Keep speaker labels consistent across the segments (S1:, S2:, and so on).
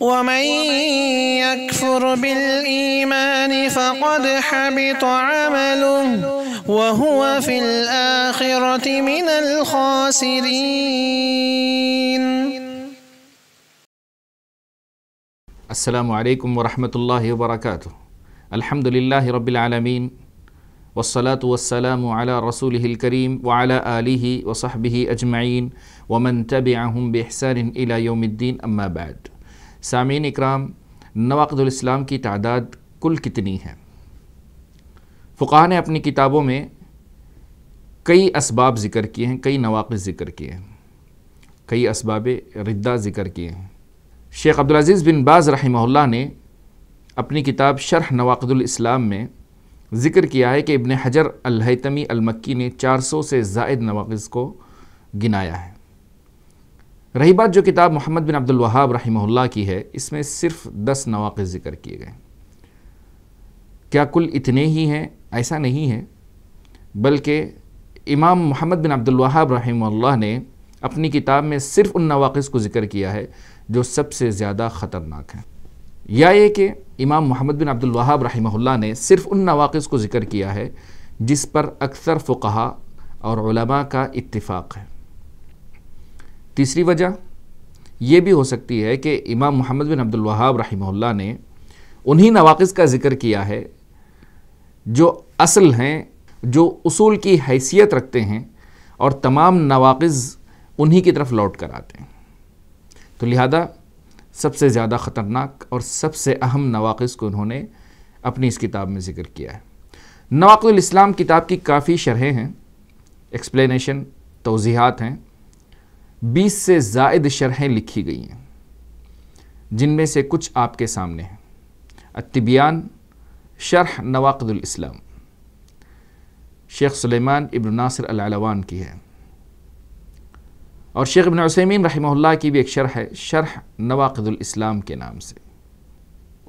S1: ومن يكفر بالإيمان فقد حبط عمله وهو في الآخرة من الخاسرين السلام عليكم ورحمة الله وبركاته الحمد لله رب العالمين والصلاة والسلام على رسوله الكريم وعلى آله وصحبه أجمعين ومن تبعهم بإحسان إلى يوم الدين أما بعد सामीन इकराम नवाकदुलस्लाम की तादाद कुल कितनी है फ़ुका ने अपनी किताबों में कई इसबाब ज़िक्र किए हैं कई नवाक़ ज़िक्र किए हैं कई इसबाब रद्दा ज़िक्र किए हैं शेख अब्दुलज़ीज़ बिन बाज़ रही ने अपनी किताब शरह नवाकदुलस्लाम में ज़िक्र किया है कि इबन हजर अलहतमी अलमक्की ने 400 से जायद नवाक़ को गिनाया है रही बात जो किताब मोहम्मद बिन अब्दुल वहाब रही की है इसमें सिर्फ दस नवाक़ ज़िक्र किए गए क्या कुल इतने ही हैं ऐसा नहीं है बल्कि इमाम मोहम्मद बिन अब्दुल वहाब रही ने अपनी किताब में सिर्फ उन नवाक़ को ज़िक्र किया है जो सबसे ज़्यादा ख़तरनाक हैं या ये कि इमाम मोहम्मद बिन अब्दुल वहाब रही ने सिर्फ उन नवाक़ को ज़िक्र किया है जिस पर अक्सर फ़ुकहा और का इतफाक़ है तीसरी वजह यह भी हो सकती है कि इमाम मोहम्मद बिन अब्दुल वहाब रही ने उन्हीं नवाक़ का ज़िक्र किया है जो असल हैं जो उसूल की हैसियत रखते हैं और तमाम नवाक़ उन्हीं की तरफ लौट कर आते हैं तो लिहाजा सबसे ज़्यादा ख़तरनाक और सबसे अहम नवाक़ को उन्होंने अपनी इस किताब में ज़िक्र किया है नवाक़ुल इस्लाम किताब की काफ़ी शरहें हैं एक्सप्लेनेशन तोज़ीहत हैं 20 से ज़ायद शरहें लिखी गई हैं जिनमें से कुछ आपके सामने हैं अतिबियान शरह नवाकदुलस्लाम शेख सुलेमान इब्न नासिर अलवान की है और शेख इबन उसमीन रहमल्ला की भी एक शरह है शरह नवाकदुलस्लाम के नाम से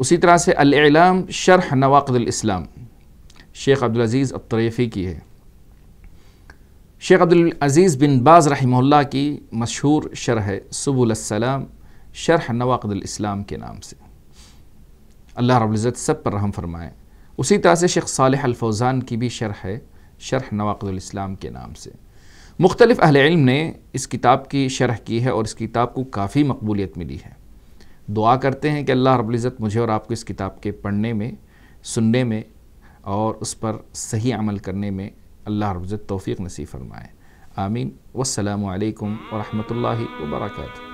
S1: उसी तरह से अलाम शरह नवाकदुलस्लाम शेख अब्दुलज़ीज़ अतरफ़ी की है शेख अज़ीज़ बिन बाज़ रहमल्ला की मशहूर शरह सबूसम शरह नवाकदलाम के नाम से अल्लाह रब्ज़त सब पर रहम फरमाएँ उसी तरह से शेख साल अलफौज़ान की भी शरह है शरह नवाकदलाम के नाम से मुख्तलिफ़ इल्म ने इस किताब की शरह की है और इस किताब को काफ़ी मकबूलियत मिली है दुआ करते हैं कि अल्लाह रब्ज़त मुझे और आपको इस किताब के पढ़ने में सुनने में और उस पर सही अमल करने में الله رب التوفيق نسيف المعين آمين والسلام عليكم ورحمة الله وبركاته